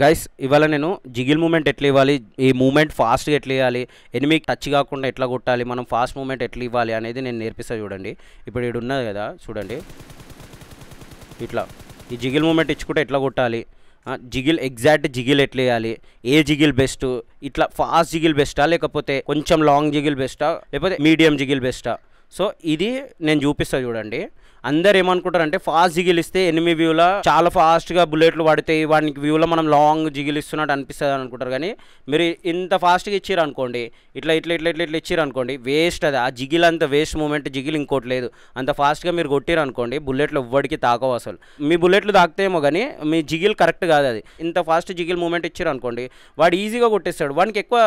guys ఇవాళ నేను jiggle moment ఎట్లా ఇవ్వాలి ఈ మూమెంట్ ఫాస్ట్గా ఎట్లా ఇవ్వాలి ఎనిమిది టచ్ కాకుండా ఎట్లా కొట్టాలి మనం ఫాస్ట్ మూమెంట్ ఎట్లా ఇవ్వాలి అనేది నేను నేర్పిస్తాను చూడండి ఇప్పుడు ఇక్కడ ఉన్నది కదా చూడండి ఇట్లా ఈ జిగిల్ మూమెంట్ ఇచ్చుకుంటే ఎట్లా కొట్టాలి జిగిల్ ఎగ్జాక్ట్ జిగిల్ ఎట్లా వేయాలి ఏ జిగిల్ బెస్ట్ ఇట్లా ఫాస్ట్ జిగిల్ బెస్టా లేకపోతే కొంచెం లాంగ్ జిగిల్ బెస్టా లేకపోతే మీడియం జిగిల్ బెస్టా సో ఇది నేను చూపిస్తాను చూడండి అందరు ఏమనుకుంటారంటే ఫాస్ట్ జిగిలిస్తే ఎనిమి వ్యూల చాలా ఫాస్ట్గా బుల్లెట్లు పడితే వాడికి వ్యూలో మనం లాంగ్ జిగిలిస్తున్నట్టు అనిపిస్తుంది అనుకుంటారు కానీ మీరు ఇంత ఫాస్ట్గా ఇచ్చారు అనుకోండి ఇట్లా ఇట్లా ఇట్లా ఇట్లా ఇచ్చారు అనుకోండి వేస్ట్ అది ఆ జిగిల్ అంత వేస్ట్ మూమెంట్ జిగిల్ ఇంకోటి లేదు అంత ఫాస్ట్గా మీరు కొట్టారు అనుకోండి బుల్లెట్లు ఎవ్వడికి తాకవు అసలు మీ బుల్లెట్లు తాకుతేమో కానీ మీ జిగిల్ కరెక్ట్ కాదు అది ఇంత ఫాస్ట్ జిగిల్ మూమెంట్ ఇచ్చారు అనుకోండి వాడు ఈజీగా కొట్టేస్తాడు వాడికి ఎక్కువ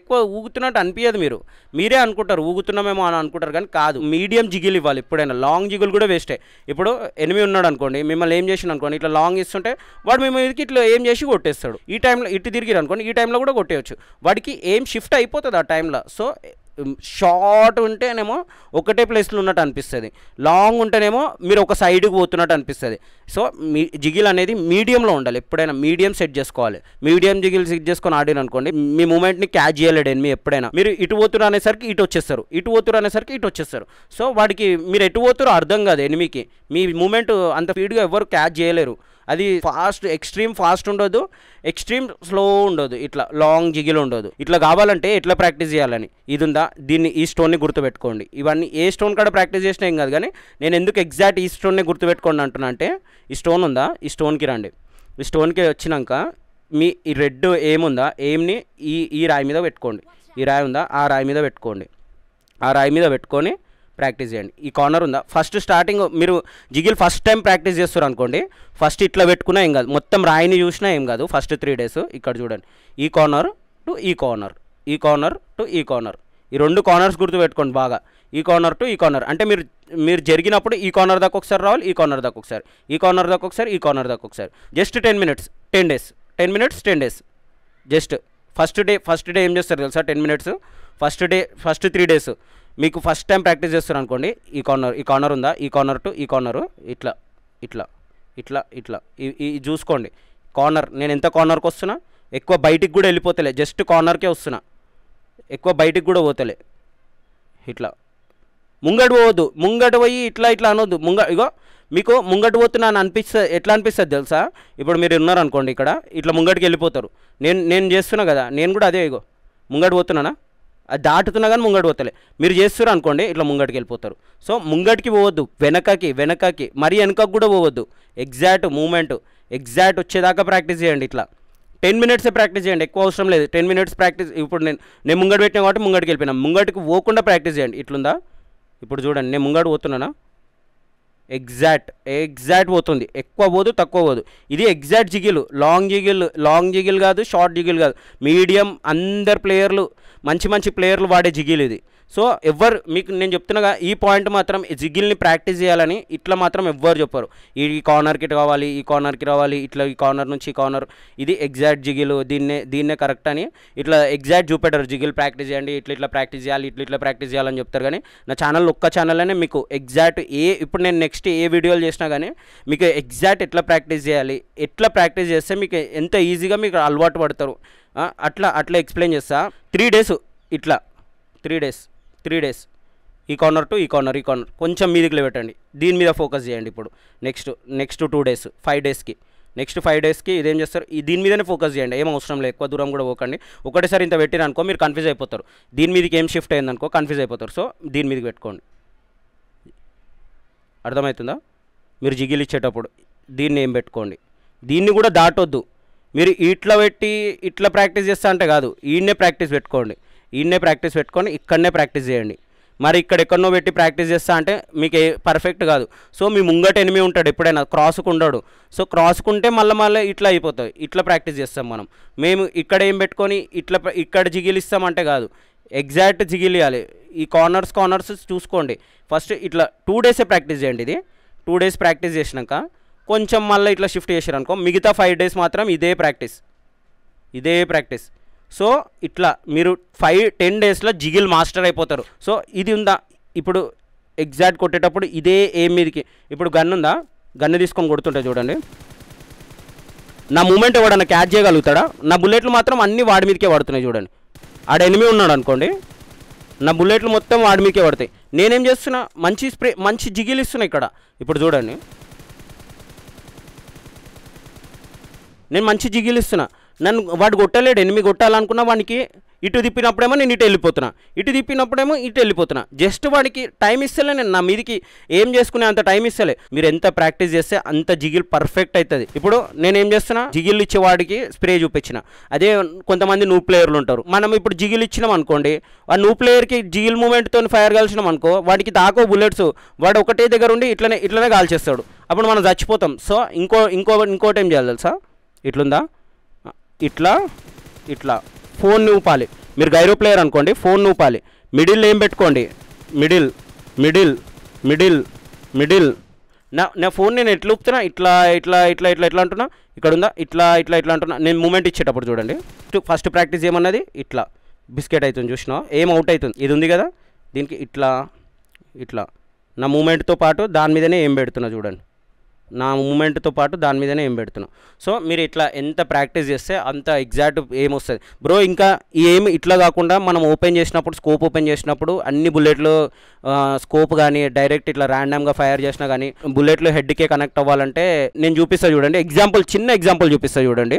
ఎక్కువ ఊగుతున్నట్టు అనిపించదు మీరు మీరే అనుకుంటారు ఊగుతున్నామేమో అని అనుకుంటారు కానీ కాదు మీడియం జిగిల్ ఇవ్వాలి ఎప్పుడైనా లాంగ్ జిగులు కూడా వేస్ట్ అగేన్స్టే ఇప్పుడు ఎనిమిది ఉన్నాడు అనుకోండి మిమ్మల్ని ఏం చేసిన అనుకోండి ఇట్లా లాంగ్ ఇస్తుంటే వాడు మిమ్మల్ని ఇట్లా ఏం చేసి కొట్టేస్తాడు ఈ టైంలో ఇటు తిరిగి అనుకోండి ఈ టైంలో కూడా కొట్టేయచ్చు వాడికి ఏం షిఫ్ట్ అయిపోతుంది ఆ టైంలో సో షార్ట్ ఉంటేనేమో ఒకటే ప్లేస్లో ఉన్నట్టు అనిపిస్తుంది లాంగ్ ఉంటేనేమో మీరు ఒక సైడ్కి పోతున్నట్టు అనిపిస్తుంది సో మీ జిగిల్ అనేది మీడియంలో ఉండాలి ఎప్పుడైనా మీడియం సెట్ చేసుకోవాలి మీడియం జిగిల్ సెట్ చేసుకొని ఆడిన అనుకోండి మీ మూమెంట్ని క్యాచ్ చేయలేడు మీ ఎప్పుడైనా మీరు ఇటు పోతురు అనేసరికి ఇటు వచ్చేస్తారు ఇటు పోతురు అనేసరికి ఇటు వచ్చేస్తారు సో వాడికి మీరు ఎటు పోతురో అర్థం కాదు ఎనిమికి మీ మూమెంట్ అంత స్పీడ్గా ఎవరు క్యాచ్ చేయలేరు అది ఫాస్ట్ ఎక్స్ట్రీమ్ ఫాస్ట్ ఉండదు ఎక్స్ట్రీమ్ స్లో ఉండదు ఇట్లా లాంగ్ జిగిల్ ఉండదు ఇట్లా కావాలంటే ఎట్లా ప్రాక్టీస్ చేయాలని ఇది ఉందా దీన్ని ఈ స్టోన్ని గుర్తుపెట్టుకోండి ఇవన్నీ ఏ స్టోన్ కాడ ప్రాక్టీస్ చేసినా ఏం కాదు కానీ నేను ఎందుకు ఎగ్జాక్ట్ ఈ స్టోన్ని గుర్తుపెట్టుకోండి అంటున్నా అంటే ఈ స్టోన్ ఉందా ఈ స్టోన్కి రండి ఈ స్టోన్కి వచ్చినాక మీ ఈ రెడ్ ఏముందా ఏమిని ఈ ఈ రాయి మీద పెట్టుకోండి ఈ రాయి ఉందా ఆ రాయి మీద పెట్టుకోండి ఆ రాయి మీద పెట్టుకొని ప్రాక్టీస్ చేయండి ఈ కార్నర్ ఉందా ఫస్ట్ స్టార్టింగ్ మీరు జిగిల్ ఫస్ట్ టైం ప్రాక్టీస్ చేస్తారు అనుకోండి ఫస్ట్ ఇట్లా పెట్టుకున్నా ఏం కాదు మొత్తం రాయిని చూసినా ఏం కాదు ఫస్ట్ త్రీ డేస్ ఇక్కడ చూడండి ఈ కార్నర్ టు ఈ కార్నర్ ఈ కార్నర్ టు ఈ కార్నర్ ఈ రెండు కార్నర్స్ గుర్తు పెట్టుకోండి బాగా ఈ కార్నర్ టు ఈ కార్నర్ అంటే మీరు మీరు జరిగినప్పుడు ఈ కార్నర్ దాకా ఒకసారి రావాలి ఈ కార్నర్ దాకా ఒకసారి ఈ కార్నర్ దాకా ఒకసారి ఈ కార్నర్ దాకా ఒకసారి just ten minutes ten days ten minutes ten days just first day first day ఏం చేస్తారు తెలుసా ten minutes first day first three days మీకు ఫస్ట్ టైం ప్రాక్టీస్ చేస్తున్నారు అనుకోండి ఈ కార్నర్ ఈ కార్నర్ ఉందా ఈ కార్నర్ టు ఈ కార్నరు ఇట్లా ఇట్లా ఇట్లా ఇట్లా ఈ చూసుకోండి కార్నర్ నేను ఎంత కార్నర్కి వస్తున్నా ఎక్కువ బయటికి కూడా వెళ్ళిపోతలే జస్ట్ కార్నర్కే వస్తున్నా ఎక్కువ బయటికి కూడా పోతలే ఇట్లా ముంగడు పోవద్దు ముంగట పోయి ఇట్లా ఇట్లా అనొద్దు ముంగ ఇగో మీకు ముంగటి పోతున్నా అని అనిపిస్తుంది ఎట్లా అనిపిస్తుంది తెలుసా ఇప్పుడు మీరు ఉన్నారనుకోండి ఇక్కడ ఇట్లా ముంగటికి వెళ్ళిపోతారు నేను నేను చేస్తున్నా కదా నేను కూడా అదే ఇగో ముంగటి పోతున్నానా దాటుతున్నా కానీ ముంగడు పోతలే మీరు చేస్తారు అనుకోండి ఇట్లా ముంగడికి వెళ్ళిపోతారు సో ముంగడికి పోవద్దు వెనకకి వెనకకి మరీ వెనకకు కూడా పోవద్దు ఎగ్జాక్ట్ మూమెంట్ ఎగ్జాక్ట్ వచ్చేదాకా ప్రాక్టీస్ చేయండి ఇట్లా టెన్ మినిట్సే ప్రాక్టీస్ చేయండి ఎక్కువ అవసరం లేదు టెన్ మినిట్స్ ప్రాక్టీస్ ఇప్పుడు నేను నేను ముంగడు పెట్టిన కాబట్టి ముంగడికి వెళ్ళిపోయినా ముంగడికి పోకుండా ప్రాక్టీస్ చేయండి ఇట్లుందా ఇప్పుడు చూడండి నేను ముంగడు పోతున్నానా ఎగ్జాక్ట్ ఎగ్జాక్ట్ పోతుంది ఎక్కువ పోదు తక్కువ పోదు ఇది exact jiggle long jiggle long jiggle కాదు షార్ట్ జిగిల్ కాదు మీడియం అందరు ప్లేయర్లు మంచి మంచి ప్లేయర్లు వాడే జిగిల్ ఇది సో ఎవ్వరు మీకు నేను చెప్తున్నాగా ఈ పాయింట్ మాత్రం జిగిల్ని ప్రాక్టీస్ చేయాలని ఇట్లా మాత్రం ఎవ్వరు చెప్పరు ఈ కార్నర్కి కావాలి ఈ కార్నర్కి రావాలి ఇట్లా ఈ కార్నర్ నుంచి ఈ కార్నర్ ఇది ఎగ్జాక్ట్ జిగిల్ దీన్నే దీన్నే కరెక్ట్ అని ఇట్లా ఎగ్జాక్ట్ చూపెట్టారు జిగిల్ ప్రాక్టీస్ చేయండి ఇట్లా ఇట్లా ప్రాక్టీస్ చేయాలి ఇట్లా ఇట్లా ప్రాక్టీస్ చేయాలని చెప్తారు కానీ నా ఛానల్ ఒక్క ఛానల్లోనే మీకు ఎగ్జాక్ట్ ఏ ఇప్పుడు నేను నెక్స్ట్ ఏ వీడియోలు చేసినా కానీ మీకు ఎగ్జాక్ట్ ఎట్లా ప్రాక్టీస్ చేయాలి ఎట్లా ప్రాక్టీస్ చేస్తే మీకు ఎంత ఈజీగా మీకు అలవాటు పడతారు అట్లా అట్లా ఎక్స్ప్లెయిన్ చేస్తా త్రీ డేస్ ఇట్లా త్రీ డేస్ త్రీ డేస్ ఈ కార్నర్ టు ఈ కార్నర్ ఈ కార్నర్ కొంచెం మీదికి పెట్టండి దీని మీద ఫోకస్ చేయండి ఇప్పుడు next next two days five డేస్కి నెక్స్ట్ ఫైవ్ డేస్కి ఇదేం చేస్తారు దీని మీదనే ఫోకస్ చేయండి ఏం అవసరం లేదు ఎక్కువ దూరం కూడా పోకండి ఒకటేసారి ఇంత పెట్టిననుకో మీరు కన్ఫ్యూజ్ అయిపోతారు దీని మీదకి ఏం షిఫ్ట్ అయిందనుకో కన్ఫ్యూజ్ అయిపోతారు సో దీని మీదకి పెట్టుకోండి అర్థమవుతుందా మీరు జిగిలిచ్చేటప్పుడు దీన్ని ఏం పెట్టుకోండి దీన్ని కూడా దాటొద్దు మీరు ఇట్లా పెట్టి ఇట్లా ప్రాక్టీస్ చేస్తా అంటే కాదు ఈయన్నే ప్రాక్టీస్ పెట్టుకోండి ఈయన్నే ప్రాక్టీస్ పెట్టుకొని ఇక్కడనే ప్రాక్టీస్ చేయండి మరి ఇక్కడ ఎక్కడనో పెట్టి ప్రాక్టీస్ చేస్తా అంటే మీకు పర్ఫెక్ట్ కాదు సో మీ ముంగట ఎనిమి ఉంటాడు ఎప్పుడైనా క్రాస్కు ఉండడు సో క్రాస్కుంటే మళ్ళీ మళ్ళీ ఇట్లా అయిపోతుంది ఇట్లా ప్రాక్టీస్ చేస్తాం మనం మేము ఇక్కడ ఏం పెట్టుకొని ఇట్లా ఇక్కడ జిగిలిస్తామంటే కాదు ఎగ్జాక్ట్ జిగిలియాలి ఈ కార్నర్స్ కార్నర్స్ చూసుకోండి ఫస్ట్ ఇట్లా టూ డేసే ప్రాక్టీస్ చేయండి ఇది టూ డేస్ ప్రాక్టీస్ చేసినాక కొంచెం మళ్ళీ ఇట్లా షిఫ్ట్ చేశారు అనుకో మిగతా ఫైవ్ డేస్ మాత్రం ఇదే ప్రాక్టీస్ ఇదే ప్రాక్టీస్ సో ఇట్లా మీరు ఫైవ్ టెన్ డేస్లో జిగిల్ మాస్టర్ అయిపోతారు సో ఇది ఉందా ఇప్పుడు ఎగ్జాక్ట్ కొట్టేటప్పుడు ఇదే ఏ మీదకి ఇప్పుడు గన్ ఉందా గన్ను తీసుకొని కొడుతుంటే చూడండి నా మూమెంట్ ఎవడన్నా క్యాచ్ చేయగలుగుతాడా నా బుల్లెట్లు మాత్రం అన్నీ వాడి మీదకే పడుతున్నాయి చూడండి ఆడ ఎనిమి ఉన్నాడు అనుకోండి నా బుల్లెట్లు మొత్తం వాడి మీదకే పడతాయి నేనేం చేస్తున్నా మంచి స్ప్రే మంచి జిగిలిస్తున్నాయి ఇక్కడ ఇప్పుడు చూడండి నేను మంచి జిగిలిస్తున్నా నన్ను వాడు కొట్టలేడు ఎనిమిది కొట్టాలనుకున్నా వానికి ఇటు తిప్పినప్పుడేమో నేను ఇటు వెళ్ళిపోతున్నా ఇటు తిప్పినప్పుడేమో ఇటు వెళ్ళిపోతున్నా జస్ట్ వాడికి టైం ఇస్తలే నేను నా మీదికి ఏం చేసుకునే అంత టైం ఇస్తలే మీరు ఎంత ప్రాక్టీస్ చేస్తే అంత జిగిల్ పర్ఫెక్ట్ అవుతుంది ఇప్పుడు నేను ఏం చేస్తున్నా జిగిల్ ఇచ్చే వాడికి స్ప్రే చూపించిన అదే కొంతమంది నూ ప్లేయర్లు ఉంటారు మనం ఇప్పుడు జిగిల్ ఇచ్చినాం అనుకోండి ఆ నూ ప్లేయర్కి జిగిల్ మూమెంట్తో ఫైర్ కాల్చినాం అనుకో వాడికి దాకో బుల్లెట్స్ వాడు ఒకటే దగ్గర ఉండి ఇట్లనే ఇట్లనే కాల్చేస్తాడు అప్పుడు మనం చచ్చిపోతాం సో ఇంకో ఇంకో ఇంకోటి ఏం చేయాలి తెలుసా ఇట్లుందా ఇట్లా ఇట్లా ఫోన్ ఊపాలి మీరు గైరో ప్లేయర్ అనుకోండి ఫోన్ ఊపాలి మిడిల్ ఏం పెట్టుకోండి మిడిల్ మిడిల్ మిడిల్ మిడిల్ నా నా ఫోన్ నేను ఎట్లా ఊపుతున్నా ఇట్లా ఇట్లా ఇట్లా ఇట్లా ఎట్లా అంటున్నా ఇక్కడ ఉందా ఇట్లా ఇట్లా ఇట్లా అంటున్నా నేను మూమెంట్ ఇచ్చేటప్పుడు చూడండి ఫస్ట్ ప్రాక్టీస్ ఏమన్నది ఇట్లా బిస్కెట్ అవుతుంది చూసినా ఏం అవుట్ అవుతుంది ఇది ఉంది కదా దీనికి ఇట్లా ఇట్లా నా మూమెంట్తో పాటు దాని మీదనే ఏం పెడుతున్నా చూడండి నా మూమెంట్తో పాటు దాని మీదనే ఏం పెడుతున్నాం సో మీరు ఇట్లా ఎంత ప్రాక్టీస్ చేస్తే అంత ఎగ్జాక్ట్ ఏమొస్తుంది బ్రో ఇంకా ఏం ఇట్లా కాకుండా మనం ఓపెన్ చేసినప్పుడు స్కోప్ ఓపెన్ చేసినప్పుడు అన్ని బుల్లెట్లు స్కోప్ కానీ డైరెక్ట్ ఇట్లా ర్యాండమ్గా ఫైర్ చేసినా కానీ బుల్లెట్లు హెడ్కే కనెక్ట్ అవ్వాలంటే నేను చూపిస్తా చూడండి ఎగ్జాంపుల్ చిన్న ఎగ్జాంపుల్ చూపిస్తా చూడండి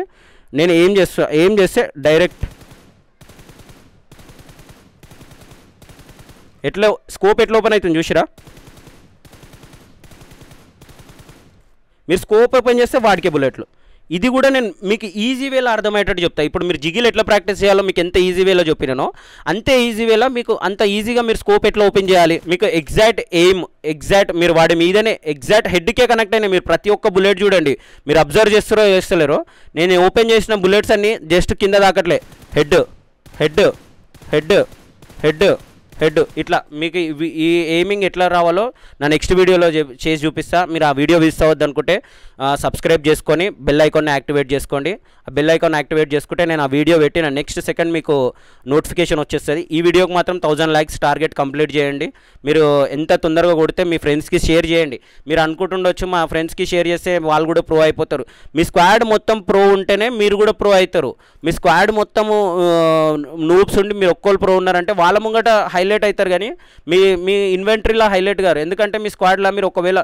నేను ఏం చేస్తా ఏం చేస్తే డైరెక్ట్ ఎట్లా స్కోప్ ఎట్లా ఓపెన్ అవుతుంది చూసిరా మీరు స్కోప్ ఓపెన్ చేస్తే వాడికే బుల్లెట్లు ఇది కూడా నేను మీకు ఈజీ వేలో అర్థమయ్యేటట్టు చెప్తా ఇప్పుడు మీరు జిగిల్ ఎట్లా ప్రాక్టీస్ చేయాలో మీకు ఎంత ఈజీ వేలో చెప్పినానో అంతే ఈజీ వేలో మీకు అంత ఈజీగా మీరు స్కోప్ ఎట్లా ఓపెన్ చేయాలి మీకు ఎగ్జాక్ట్ ఎయిమ్ ఎగ్జాక్ట్ మీరు వాడి మీదనే ఎగ్జాక్ట్ హెడ్కే కనెక్ట్ అయినా మీరు ప్రతి ఒక్క బుల్లెట్ చూడండి మీరు అబ్జర్వ్ చేస్తారో చేస్తలేరు నేను ఓపెన్ చేసిన బుల్లెట్స్ అన్నీ జస్ట్ కింద దాకట్లే head head head head head ఇట్లా మీకు ఈ ఎయిమింగ్ ఎట్లా రావాలో నా నెక్స్ట్ వీడియోలో చేసి చూపిస్తా మీరు ఆ వీడియో అవ్వద్దు అనుకుంటే సబ్స్క్రైబ్ చేసుకొని బెల్ ఐకాన్ని యాక్టివేట్ చేసుకోండి బెల్ ఐకాన్ యాక్టివేట్ చేసుకుంటే నేను ఆ వీడియో పెట్టిన నెక్స్ట్ సెకండ్ మీకు నోటిఫికేషన్ వచ్చేస్తుంది ఈ వీడియోకి మాత్రం థౌజండ్ లైక్స్ టార్గెట్ కంప్లీట్ చేయండి మీరు ఎంత తొందరగా కొడితే మీ ఫ్రెండ్స్కి షేర్ చేయండి మీరు అనుకుంటుండొచ్చు మా ఫ్రెండ్స్కి షేర్ చేస్తే వాళ్ళు కూడా ప్రో అయిపోతారు మీ స్క్వాడ్ మొత్తం ప్రో ఉంటేనే మీరు కూడా ప్రో అవుతారు మీ స్క్వాడ్ మొత్తము నూప్స్ ఉండి మీరు ఒక్కోళ్ళు ప్రో ఉన్నారంటే వాళ్ళ ముంగట హైలైట్ అవుతారు కానీ మీ మీ ఇన్వెంటరీలో హైలైట్ గారు ఎందుకంటే మీ స్క్వాడ్లో మీరు ఒకవేళ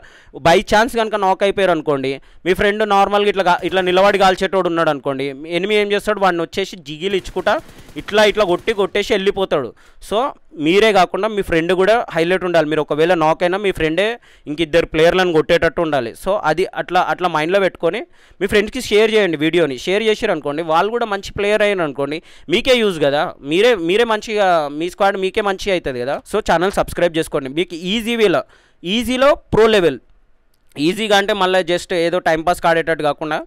బై ఛాన్స్ కనుక నాక్ అయిపోయారు అనుకోండి మీ ఫ్రెండ్ నార్మల్గా ఇట్లా ఇట్లా నిలబడి కాల్చేటోడు ఉన్నాడు అనుకోండి అనుకోండి ఎనిమి ఏం చేస్తాడు వాడిని వచ్చేసి జిగిలు ఇచ్చుకుంటా ఇట్లా ఇట్లా కొట్టి కొట్టేసి వెళ్ళిపోతాడు సో మీరే కాకుండా మీ ఫ్రెండ్ కూడా హైలైట్ ఉండాలి మీరు ఒకవేళ నాక్ అయినా మీ ఫ్రెండే ఇంక ఇద్దరు ప్లేయర్లను కొట్టేటట్టు ఉండాలి సో అది అట్లా అట్లా మైండ్లో పెట్టుకొని మీ ఫ్రెండ్స్కి షేర్ చేయండి వీడియోని షేర్ చేసారు అనుకోండి వాళ్ళు కూడా మంచి ప్లేయర్ అయ్యారు అనుకోండి మీకే యూజ్ కదా మీరే మీరే మంచిగా మీ స్క్వాడ్ మీకే మంచిగా అవుతుంది కదా సో ఛానల్ సబ్స్క్రైబ్ చేసుకోండి మీకు ఈజీ వేలో ఈజీలో ప్రో లెవెల్ ఈజీగా అంటే మళ్ళీ జస్ట్ ఏదో టైంపాస్ కాడేటట్టు కాకుండా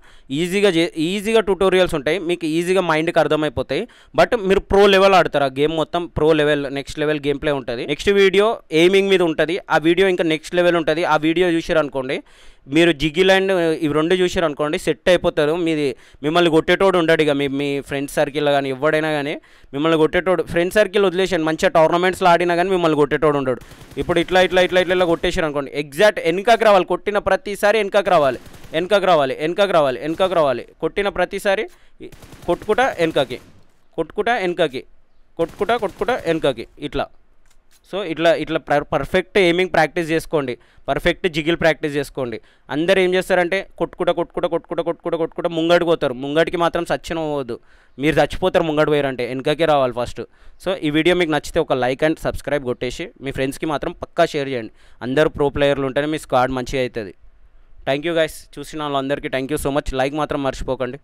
ఈజీగా ఈజీగా ట్యూటోరియల్స్ ఉంటాయి మీకు ఈజీగా మైండ్కి అర్థమైపోతాయి బట్ మీరు ప్రో లెవెల్ ఆడతారు ఆ గేమ్ మొత్తం pro level next level game play ఉంటుంది నెక్స్ట్ వీడియో ఎయిమింగ్ మీద ఉంటుంది ఆ వీడియో ఇంకా నెక్స్ట్ లెవెల్ ఉంటుంది ఆ వీడియో చూసారు అనుకోండి మీరు జిగి ల్యాండ్ ఇవి రెండు చూసారు అనుకోండి సెట్ అయిపోతారు మీది మిమ్మల్ని కొట్టేటోడు ఉండడు ఇక మీ మీ ఫ్రెండ్ సర్కిల్ కానీ ఎవడైనా కానీ మిమ్మల్ని కొట్టేటోడు ఫ్రెండ్ సర్కిల్ వదిలేసాను మంచిగా టోర్నమెంట్స్లో ఆడినా కానీ మిమ్మల్ని కొట్టేటోడు ఉండడు ఇప్పుడు ఇట్లా ఇట్లా ఇట్లా ఇట్లా ఇలా కొట్టేసారు అనుకోండి ఎగ్జాక్ట్ వెనకకు రావాలి కొట్టిన ప్రతిసారి వెనకకు రావాలి వెనకకు రావాలి వెనకకు రావాలి వెనకకు రావాలి కొట్టిన ప్రతిసారి కొట్టుకుంటా వెనకకి కొట్టుకుంటా వెనకకి కొట్టుకుంటా కొట్టుకుంటా వెనకకి ఇట్లా సో ఇట్లా ఇట్లా పర్ఫెక్ట్ ఎయిమింగ్ ప్రాక్టీస్ చేసుకోండి పర్ఫెక్ట్ జిగిల్ ప్రాక్టీస్ చేసుకోండి అందరు ఏం చేస్తారంటే కొట్టుకుంటా కొట్టుకుంట కొట్టుకుంట కొట్టుకుంట కొట్టుకుంట ముంగడికి పోతారు ముంగడికి మాత్రం సచ్చిన పోవద్దు మీరు చచ్చిపోతారు ముంగడి పోయారంటే వెనకకే రావాలి ఫస్ట్ సో ఈ వీడియో మీకు నచ్చితే ఒక లైక్ అండ్ సబ్స్క్రైబ్ కొట్టేసి మీ ఫ్రెండ్స్కి మాత్రం పక్కా షేర్ చేయండి అందరూ ప్రో ప్లేయర్లు ఉంటేనే మీ స్క్వాడ్ మంచిగా అవుతుంది థ్యాంక్ యూ గైస్ చూసిన వాళ్ళందరికీ thank you so much like మాత్రం మర్చిపోకండి